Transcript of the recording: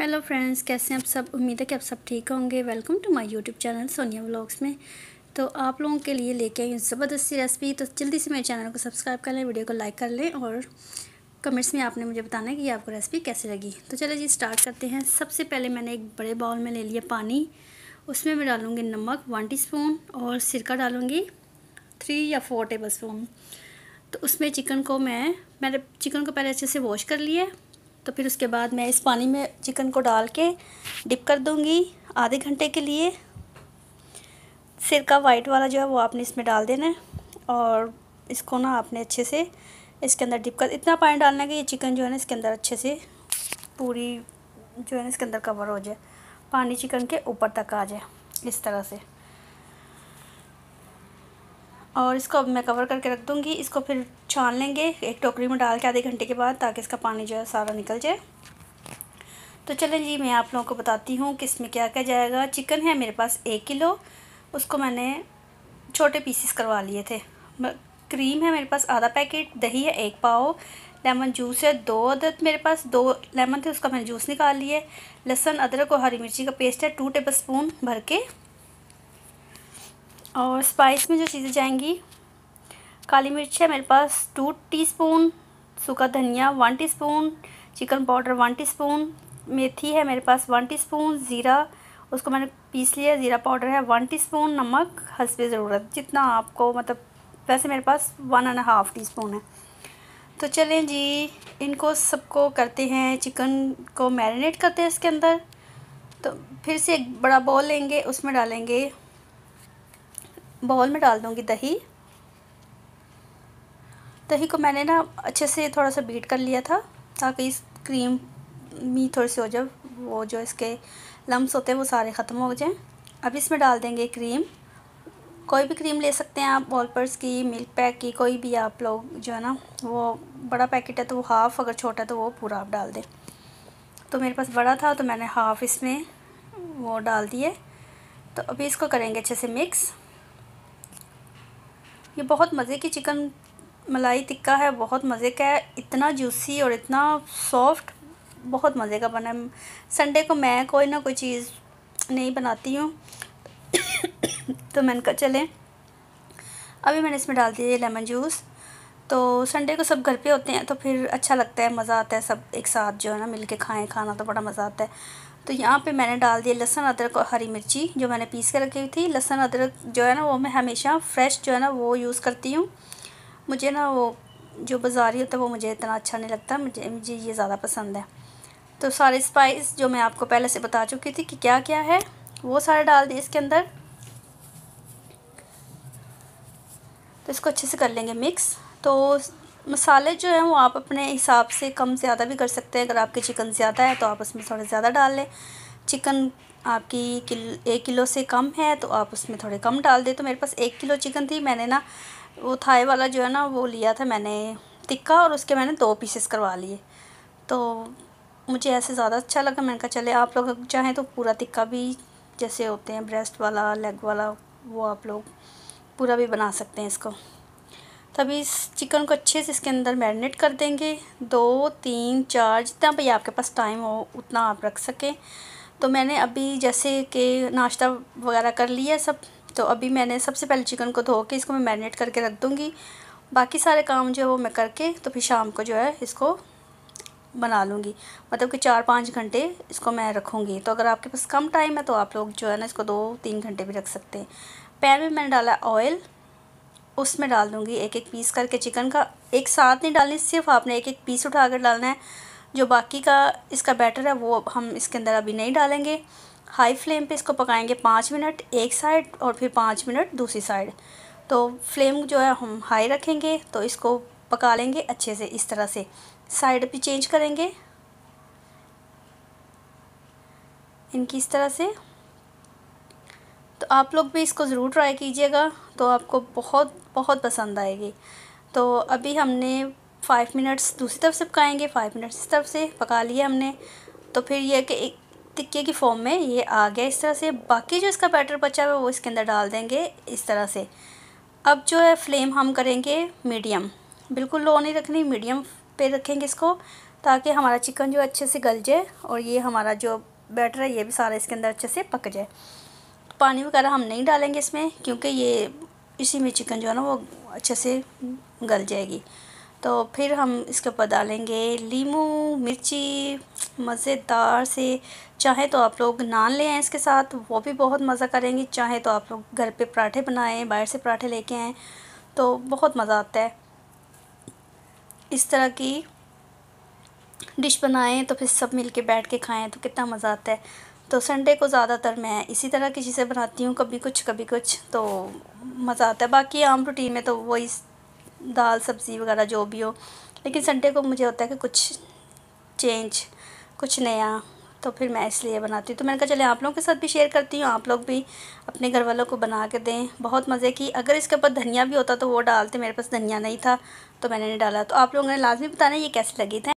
hello friends कैसे हैं आप सब उम्मीद है कि आप सब ठीक होंगे welcome to my YouTube channel Sonia vlogs में तो आप लोगों के लिए लेके आई ज़बरदस्ती ज़बरदस्त सी रेसिपी तो जल्दी से मेरे चैनल को सब्सक्राइब कर लें वीडियो को लाइक कर लें और कमेंट्स में आपने मुझे बताना है कि आपको रेसिपी कैसे लगी तो चलो जी स्टार्ट करते हैं सबसे पहले मैंने एक बड़े बाउल में ले लिया पानी उसमें मैं डालूँगी नमक वन टी और सिरका डालूँगी थ्री या फोर टेबल तो उसमें चिकन को मैं मैंने चिकन को पहले अच्छे से वॉश कर लिया तो फिर उसके बाद मैं इस पानी में चिकन को डाल के डिप कर दूँगी आधे घंटे के लिए सिरका वाइट वाला जो है वो आपने इसमें डाल देना है और इसको ना आपने अच्छे से इसके अंदर डिप कर इतना पानी डालना है कि ये चिकन जो है ना इसके अंदर अच्छे से पूरी जो है ना इसके अंदर कवर हो जाए पानी चिकन के ऊपर तक आ जाए इस तरह से और इसको अब मैं कवर करके रख दूँगी इसको फिर छान लेंगे एक टोकरी में डाल के आधे घंटे के बाद ताकि इसका पानी जो है सारा निकल जाए तो चलें जी मैं आप लोगों को बताती हूँ कि इसमें क्या क्या जाएगा चिकन है मेरे पास एक किलो उसको मैंने छोटे पीसीस करवा लिए थे क्रीम है मेरे पास आधा पैकेट दही है एक पाव लेमन जूस है दो अदद मेरे पास दो लेमन थे उसका मैंने जूस निकाल लिए लहसुन अदरक और हरी मिर्ची का पेस्ट है टू टेबल स्पून भर के और स्पाइस में जो चीज़ें जाएंगी काली मिर्च है मेरे पास टू टीस्पून सूखा धनिया one teaspoon chicken powder one teaspoon मेथी है मेरे पास वन टीस्पून ज़ीरा उसको मैंने पीस लिया ज़ीरा पाउडर है वन टीस्पून नमक हंसवे ज़रूरत जितना आपको मतलब वैसे मेरे पास one and half teaspoon है तो चलें जी इनको सबको करते हैं चिकन को मैरिनेट करते हैं इसके अंदर तो फिर से एक बड़ा बॉल लेंगे उसमें डालेंगे बाउल में डाल दूँगी दही दही को मैंने ना अच्छे से थोड़ा सा बीट कर लिया था ताकि इस क्रीम मी थोड़ी सी हो जाए वो जो इसके लम्स होते हैं वो सारे ख़त्म हो जाएं अब इसमें डाल देंगे क्रीम कोई भी क्रीम ले सकते हैं आप बॉलपर्स की मिल्क पैक की कोई भी आप लोग जो है ना वो बड़ा पैकेट है तो वो हाफ़ अगर छोटा है तो वो पूरा आप डाल दें तो मेरे पास बड़ा था तो मैंने हाफ़ इसमें वो डाल दिए तो अभी इसको करेंगे अच्छे से मिक्स ये बहुत मज़े की चिकन मलाई टिक्का है बहुत मज़े का है इतना जूसी और इतना सॉफ्ट बहुत मज़े का बना है संडे को मैं कोई ना कोई चीज़ नहीं बनाती हूँ तो मैंने कहा चलें अभी मैंने इसमें डाल दिया लेमन जूस तो संडे को सब घर पे होते हैं तो फिर अच्छा लगता है मज़ा आता है सब एक साथ जो है ना मिल के खाएँ खाना तो बड़ा मज़ा आता है तो यहाँ पे मैंने डाल दिया लहसन अदरक और हरी मिर्ची जो मैंने पीस कर रखी हुई थी लहसन अदरक जो है ना वो मैं हमेशा फ्रेश जो है ना वो यूज़ करती हूँ मुझे ना वो जो बाज़ारी होता है वो मुझे इतना अच्छा नहीं लगता मुझे मुझे ये ज़्यादा पसंद है तो सारे स्पाइस जो मैं आपको पहले से बता चुकी थी कि क्या क्या है वो सारे डाल दिए इसके अंदर तो इसको अच्छे से कर लेंगे मिक्स तो मसाले जो हैं वो आप अपने हिसाब से कम ज़्यादा भी कर सकते हैं अगर आपके चिकन ज़्यादा है तो आप उसमें थोड़े ज़्यादा डाल लें चिकन आपकी किल एक किलो से कम है तो आप उसमें थोड़े कम डाल दें तो मेरे पास एक किलो चिकन थी मैंने ना वो थाए वाला जो है ना वो लिया था मैंने टिक्का और उसके मैंने दो पीसेस करवा लिए तो मुझे ऐसे ज़्यादा अच्छा लगा मैंने कहा चले आप लोग चाहें तो पूरा टिक्का भी जैसे होते हैं ब्रेस्ट वाला लेग वाला वो आप लोग पूरा भी बना सकते हैं इसको तभी इस चिकन को अच्छे से इसके अंदर मैरिनेट कर देंगे दो तीन चार जितना भाई आपके पास टाइम हो उतना आप रख सकें तो मैंने अभी जैसे कि नाश्ता वगैरह कर लिया सब तो अभी मैंने सबसे पहले चिकन को धो के इसको मैं मैरिनेट करके रख दूँगी बाकी सारे काम जो है वो मैं करके तो फिर शाम को जो है इसको बना लूँगी मतलब कि चार पाँच घंटे इसको मैं रखूँगी तो अगर आपके पास कम टाइम है तो आप लोग जो है ना इसको दो तीन घंटे भी रख सकते हैं पैन में मैंने डाला ऑयल उसमें डाल दूँगी एक एक पीस करके चिकन का एक साथ नहीं डालनी सिर्फ आपने एक एक पीस उठा कर डालना है जो बाकी का इसका बैटर है वो हम इसके अंदर अभी नहीं डालेंगे हाई फ्लेम पे इसको पकाएंगे पाँच मिनट एक साइड और फिर पाँच मिनट दूसरी साइड तो फ्लेम जो है हम हाई रखेंगे तो इसको पका लेंगे अच्छे से इस तरह से साइड भी चेंज करेंगे इनकी इस तरह से तो आप लोग भी इसको ज़रूर ट्राई कीजिएगा तो आपको बहुत बहुत पसंद आएगी तो अभी हमने फ़ाइव मिनट्स दूसरी तरफ से पकाएंगे फ़ाइव मिनट्स इस तरफ से पका लिए हमने तो फिर यह कि एक टिक्के की फॉर्म में ये आ गया इस तरह से बाकी जो इसका बैटर बचा हुआ है वो इसके अंदर डाल देंगे इस तरह से अब जो है फ्लेम हम करेंगे मीडियम बिल्कुल लो नहीं रखनी मीडियम पे रखेंगे इसको ताकि हमारा चिकन जो अच्छे से गल जाए और ये हमारा जो बैटर है ये भी सारा इसके अंदर अच्छे से पक जाए पानी वगैरह हम नहीं डालेंगे इसमें क्योंकि ये इसी में चिकन जो है ना वो अच्छे से गल जाएगी तो फिर हम इसके ऊपर डालेंगे लीमू मिर्ची मज़ेदार से चाहे तो आप लोग नान ले आएँ इसके साथ वो भी बहुत मज़ा करेंगे चाहे तो आप लोग घर पे पराठे बनाएं बाहर से पराठे लेके आएँ तो बहुत मज़ा आता है इस तरह की डिश बनाएं तो फिर सब मिलके बैठ के खाएं तो कितना मज़ा आता है तो संडे को ज़्यादातर मैं इसी तरह की चीज़ें बनाती हूँ कभी कुछ कभी कुछ तो मज़ा आता है बाकी आम रूटीन में तो वही दाल सब्ज़ी वगैरह जो भी हो लेकिन संडे को मुझे होता है कि कुछ चेंज कुछ नया तो फिर मैं इसलिए बनाती हूँ तो मैंने कहा चले आप लोगों के साथ भी शेयर करती हूँ आप लोग भी अपने घर वालों को बना के दें बहुत मज़े की अगर इसके ऊपर धनिया भी होता तो वो डालते मेरे पास धनिया नहीं था तो मैंने नहीं डाला तो आप लोगों ने लाजमी बताना ये कैसे लगी थे